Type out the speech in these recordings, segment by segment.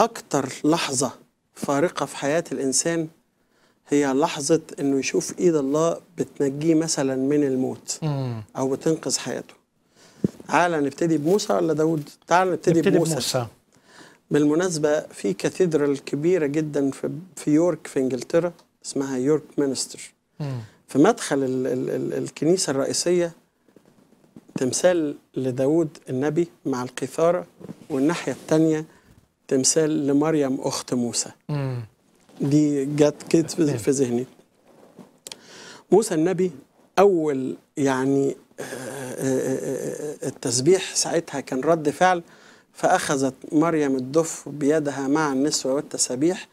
أكتر لحظة فارقة في حياة الإنسان هي لحظة إنه يشوف إيد الله بتنجيه مثلا من الموت أو بتنقذ حياته. تعالى نبتدي بموسى ولا داود؟ تعالى نبتدي, نبتدي بموسى. بموسى. بالمناسبة في كاتدرال كبيرة جدا في, في يورك في إنجلترا اسمها يورك مينستر. في مدخل ال ال ال الكنيسة الرئيسية تمثال لداود النبي مع القيثارة والناحية الثانية تمثال لمريم أخت موسى مم. دي جت كده في ذهني موسى النبي أول يعني آه، آه، آه، التسبيح ساعتها كان رد فعل فأخذت مريم الدف بيدها مع النسوة والتسابيح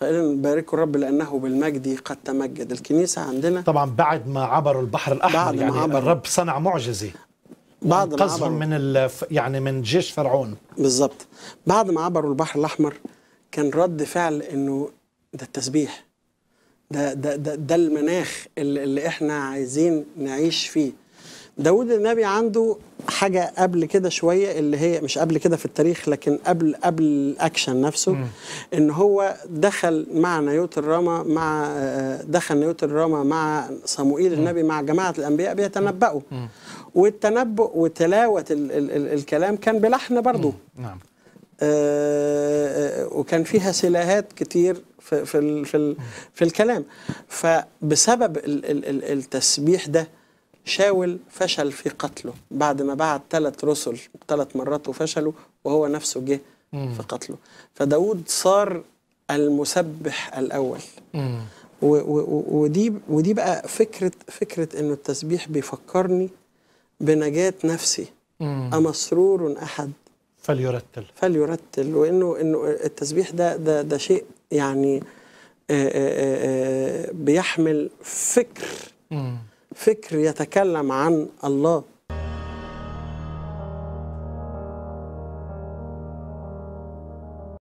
قائلا باركوا الرب لانه بالمجد قد تمجد الكنيسه عندنا طبعا بعد ما عبروا البحر الاحمر بعد يعني ما عبر. الرب صنع معجزه بعد ما عبروا من الف... يعني من جيش فرعون بالظبط بعد ما عبروا البحر الاحمر كان رد فعل انه ده التسبيح ده ده ده, ده المناخ اللي, اللي احنا عايزين نعيش فيه داود النبي عنده حاجه قبل كده شويه اللي هي مش قبل كده في التاريخ لكن قبل قبل الاكشن نفسه م. ان هو دخل مع نيوت الرما مع آه، دخل نيوت الرما مع صموئيل النبي مع جماعه الانبياء بيتنبؤوا م. والتنبؤ وتلاوه ال ال ال الكلام كان بلحن برضه نعم آه،, آه وكان فيها سلاهات كتير في في ال في, ال في الكلام فبسبب ال ال التسبيح ده شاول فشل في قتله بعد ما بعت ثلاث رسل ثلاث مرات وفشلوا وهو نفسه جه في قتله فداود صار المسبح الاول ودي ودي بقى فكره فكره انه التسبيح بيفكرني بنجاة نفسي أمسرور أحد فليرتل فليرتل وإنه إنه التسبيح ده ده ده شيء يعني آآ آه، آآ آه، آه، بيحمل فكر مم. فكر يتكلم عن الله